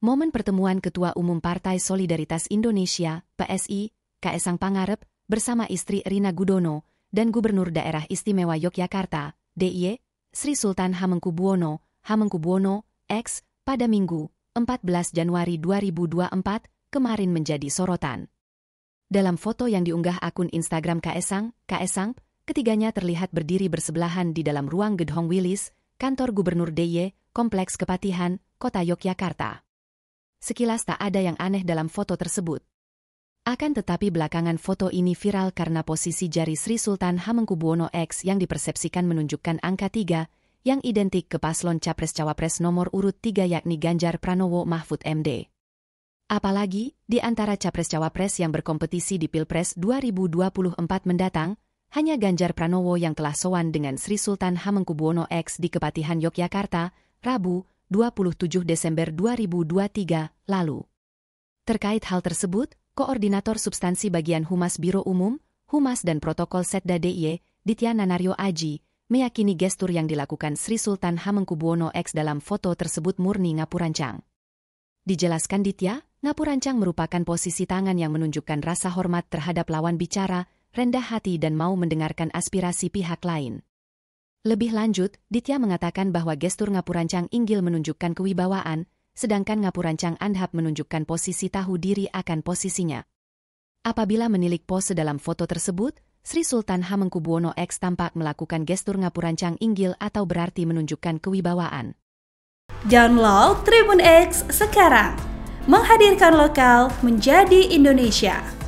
Momen pertemuan Ketua Umum Partai Solidaritas Indonesia, PSI, Kaesang Pangarep, bersama istri Rina Gudono, dan Gubernur Daerah Istimewa Yogyakarta, DIY, Sri Sultan Hamengkubuwono, Hamengkubuwono, X, pada Minggu, 14 Januari 2024, kemarin menjadi sorotan. Dalam foto yang diunggah akun Instagram Kaesang, Kaesang, ketiganya terlihat berdiri bersebelahan di dalam ruang Gedhong Wilis, kantor Gubernur DIY, Kompleks Kepatihan, Kota Yogyakarta. Sekilas tak ada yang aneh dalam foto tersebut. Akan tetapi belakangan foto ini viral karena posisi jari Sri Sultan Hamengkubuwono X yang dipersepsikan menunjukkan angka 3, yang identik ke paslon Capres-Cawapres nomor urut 3 yakni Ganjar Pranowo Mahfud MD. Apalagi, di antara Capres-Cawapres yang berkompetisi di Pilpres 2024 mendatang, hanya Ganjar Pranowo yang telah sowan dengan Sri Sultan Hamengkubuwono X di Kepatihan Yogyakarta, Rabu, 27 Desember 2023 lalu. Terkait hal tersebut, Koordinator Substansi Bagian Humas Biro Umum, Humas dan Protokol Setda DIY, e, Ditya Nanario Aji, meyakini gestur yang dilakukan Sri Sultan Hamengkubuwono X dalam foto tersebut murni ngapurancang. Dijelaskan Ditya, ngapurancang merupakan posisi tangan yang menunjukkan rasa hormat terhadap lawan bicara, rendah hati dan mau mendengarkan aspirasi pihak lain. Lebih lanjut, Ditya mengatakan bahwa gestur Ngapurancang Inggil menunjukkan kewibawaan, sedangkan Ngapurancang Andhap menunjukkan posisi tahu diri akan posisinya. Apabila menilik pose dalam foto tersebut, Sri Sultan Hamengkubuwono X tampak melakukan gestur Ngapurancang Inggil atau berarti menunjukkan kewibawaan. Download Tribun X sekarang, menghadirkan lokal menjadi Indonesia.